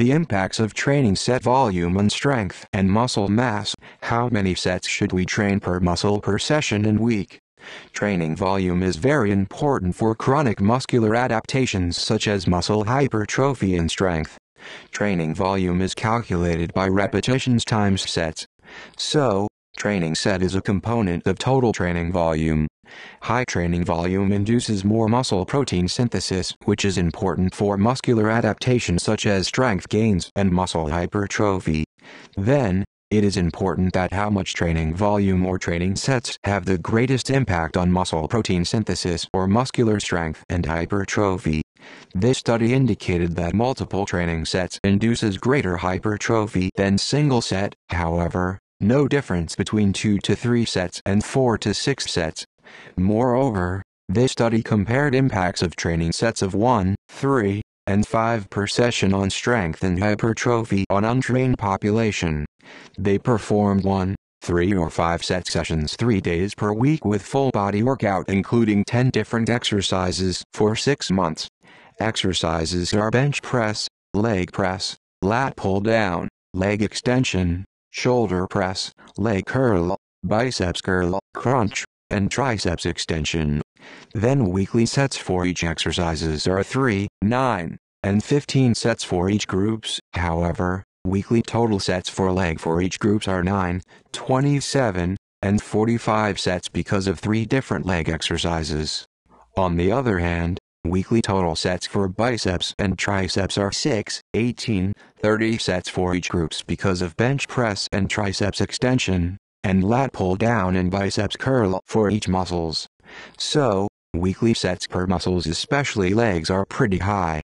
The impacts of training set volume on strength and muscle mass. How many sets should we train per muscle per session and week? Training volume is very important for chronic muscular adaptations such as muscle hypertrophy and strength. Training volume is calculated by repetitions times sets. So, training set is a component of total training volume. High training volume induces more muscle protein synthesis which is important for muscular adaptation such as strength gains and muscle hypertrophy. Then, it is important that how much training volume or training sets have the greatest impact on muscle protein synthesis or muscular strength and hypertrophy. This study indicated that multiple training sets induces greater hypertrophy than single set, however, no difference between 2 to 3 sets and 4 to 6 sets Moreover, they study compared impacts of training sets of 1, 3, and 5 per session on strength and hypertrophy on untrained population. They performed 1, 3 or 5 set sessions 3 days per week with full body workout including 10 different exercises for 6 months. Exercises are bench press, leg press, lat pull down, leg extension, shoulder press, leg curl, biceps curl, crunch, and triceps extension. Then weekly sets for each exercises are 3, 9, and 15 sets for each groups. However, weekly total sets for leg for each groups are 9, 27, and 45 sets because of 3 different leg exercises. On the other hand, weekly total sets for biceps and triceps are 6, 18, 30 sets for each groups because of bench press and triceps extension and lat pull down and biceps curl for each muscles. So, weekly sets per muscles especially legs are pretty high.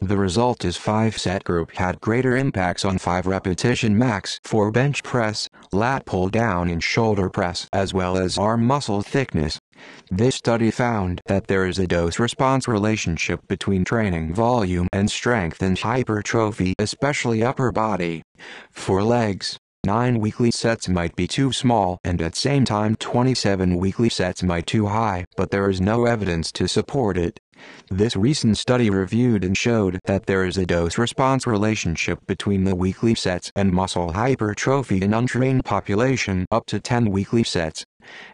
The result is 5 set group had greater impacts on 5 repetition max for bench press, lat pull down and shoulder press as well as arm muscle thickness. This study found that there is a dose-response relationship between training volume and strength and hypertrophy especially upper body. For legs, 9 weekly sets might be too small and at same time 27 weekly sets might too high, but there is no evidence to support it. This recent study reviewed and showed that there is a dose-response relationship between the weekly sets and muscle hypertrophy in untrained population up to 10 weekly sets.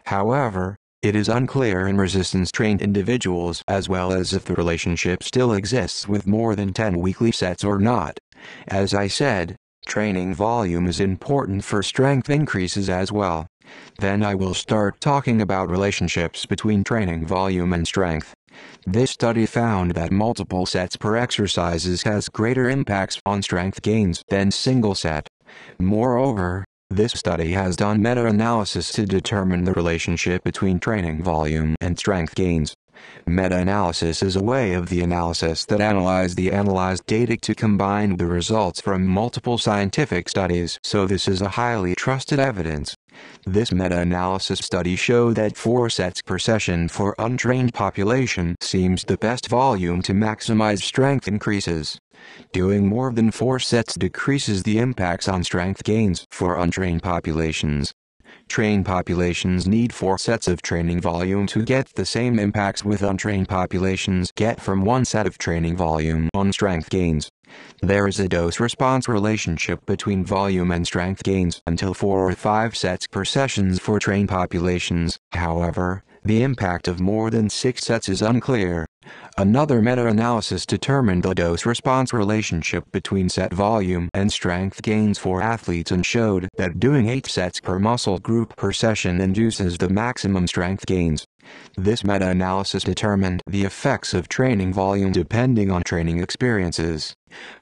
However, it is unclear in resistance-trained individuals as well as if the relationship still exists with more than 10 weekly sets or not. As I said, Training volume is important for strength increases as well. Then I will start talking about relationships between training volume and strength. This study found that multiple sets per exercises has greater impacts on strength gains than single set. Moreover, this study has done meta-analysis to determine the relationship between training volume and strength gains. Meta-analysis is a way of the analysis that analyze the analyzed data to combine the results from multiple scientific studies. So this is a highly trusted evidence. This meta-analysis study showed that 4 sets per session for untrained population seems the best volume to maximize strength increases. Doing more than 4 sets decreases the impacts on strength gains for untrained populations trained populations need four sets of training volume to get the same impacts with untrained populations get from one set of training volume on strength gains. There is a dose-response relationship between volume and strength gains until 4 or 5 sets per sessions for trained populations, however, the impact of more than 6 sets is unclear. Another meta-analysis determined the dose-response relationship between set volume and strength gains for athletes and showed that doing 8 sets per muscle group per session induces the maximum strength gains. This meta-analysis determined the effects of training volume depending on training experiences.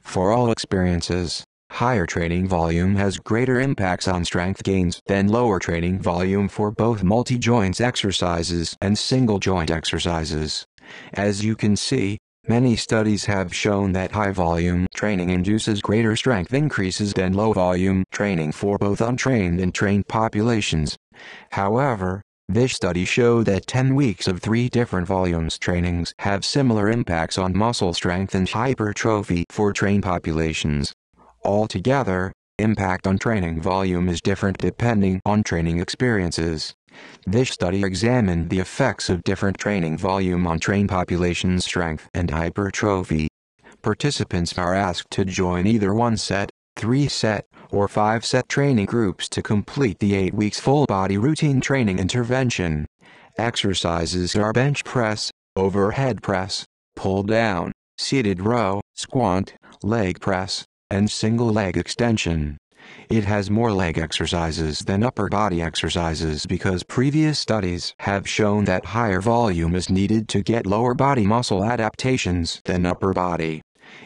For all experiences, Higher training volume has greater impacts on strength gains than lower training volume for both multi-joints exercises and single-joint exercises. As you can see, many studies have shown that high volume training induces greater strength increases than low volume training for both untrained and trained populations. However, this study showed that 10 weeks of three different volumes trainings have similar impacts on muscle strength and hypertrophy for trained populations. Altogether, Impact on training volume is different depending on training experiences. This study examined the effects of different training volume on train population strength and hypertrophy. Participants are asked to join either one set, three set, or five set training groups to complete the eight weeks full body routine training intervention. Exercises are bench press, overhead press, pull down, seated row, squat, leg press, and single leg extension. It has more leg exercises than upper body exercises because previous studies have shown that higher volume is needed to get lower body muscle adaptations than upper body.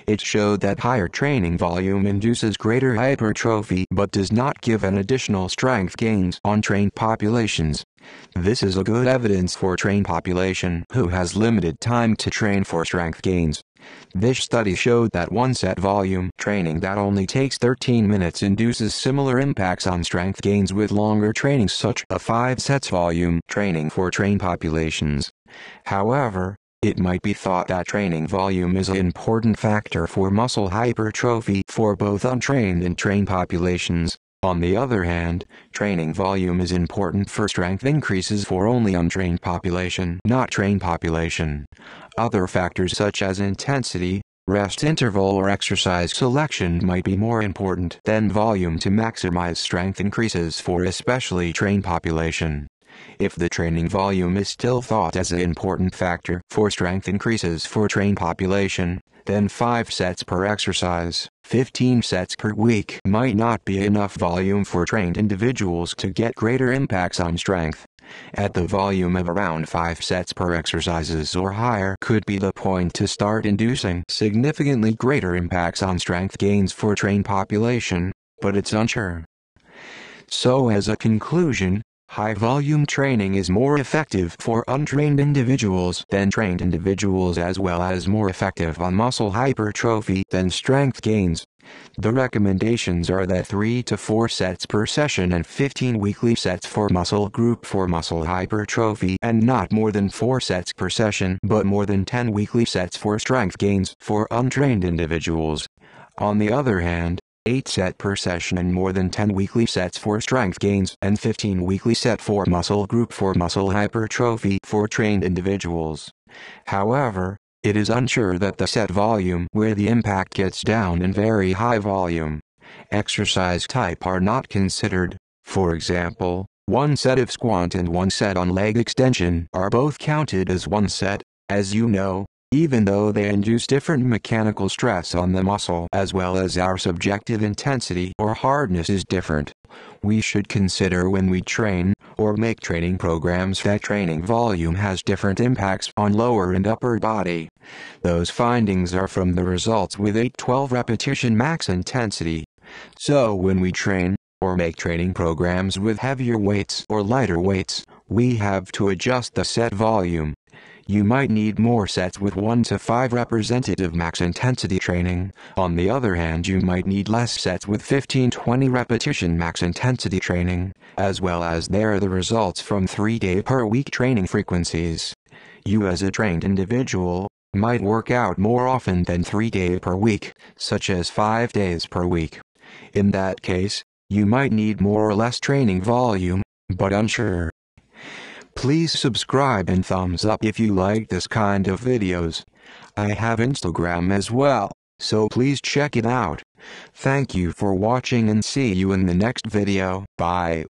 It showed that higher training volume induces greater hypertrophy but does not give an additional strength gains on trained populations. This is a good evidence for trained population who has limited time to train for strength gains. This study showed that one set volume training that only takes 13 minutes induces similar impacts on strength gains with longer training such a 5 sets volume training for trained populations. However, it might be thought that training volume is an important factor for muscle hypertrophy for both untrained and trained populations. On the other hand, training volume is important for strength increases for only untrained population, not trained population. Other factors such as intensity, rest interval or exercise selection might be more important than volume to maximize strength increases for especially trained population. If the training volume is still thought as an important factor for strength increases for trained population, then 5 sets per exercise. 15 sets per week might not be enough volume for trained individuals to get greater impacts on strength. At the volume of around 5 sets per exercises or higher could be the point to start inducing significantly greater impacts on strength gains for trained population, but it's unsure. So as a conclusion, High-volume training is more effective for untrained individuals than trained individuals as well as more effective on muscle hypertrophy than strength gains. The recommendations are that 3 to 4 sets per session and 15 weekly sets for muscle group for muscle hypertrophy and not more than 4 sets per session but more than 10 weekly sets for strength gains for untrained individuals. On the other hand, 8 set per session and more than 10 weekly sets for strength gains and 15 weekly set for muscle group for muscle hypertrophy for trained individuals. However, it is unsure that the set volume where the impact gets down in very high volume exercise type are not considered. For example, one set of squat and one set on leg extension are both counted as one set. As you know, even though they induce different mechanical stress on the muscle as well as our subjective intensity or hardness is different. We should consider when we train or make training programs that training volume has different impacts on lower and upper body. Those findings are from the results with 8-12 repetition max intensity. So when we train or make training programs with heavier weights or lighter weights, we have to adjust the set volume you might need more sets with 1 to 5 representative max intensity training. On the other hand, you might need less sets with 15-20 repetition max intensity training, as well as there are the results from 3-day per week training frequencies. You as a trained individual might work out more often than 3 day per week, such as 5 days per week. In that case, you might need more or less training volume, but unsure Please subscribe and thumbs up if you like this kind of videos. I have Instagram as well, so please check it out. Thank you for watching and see you in the next video. Bye.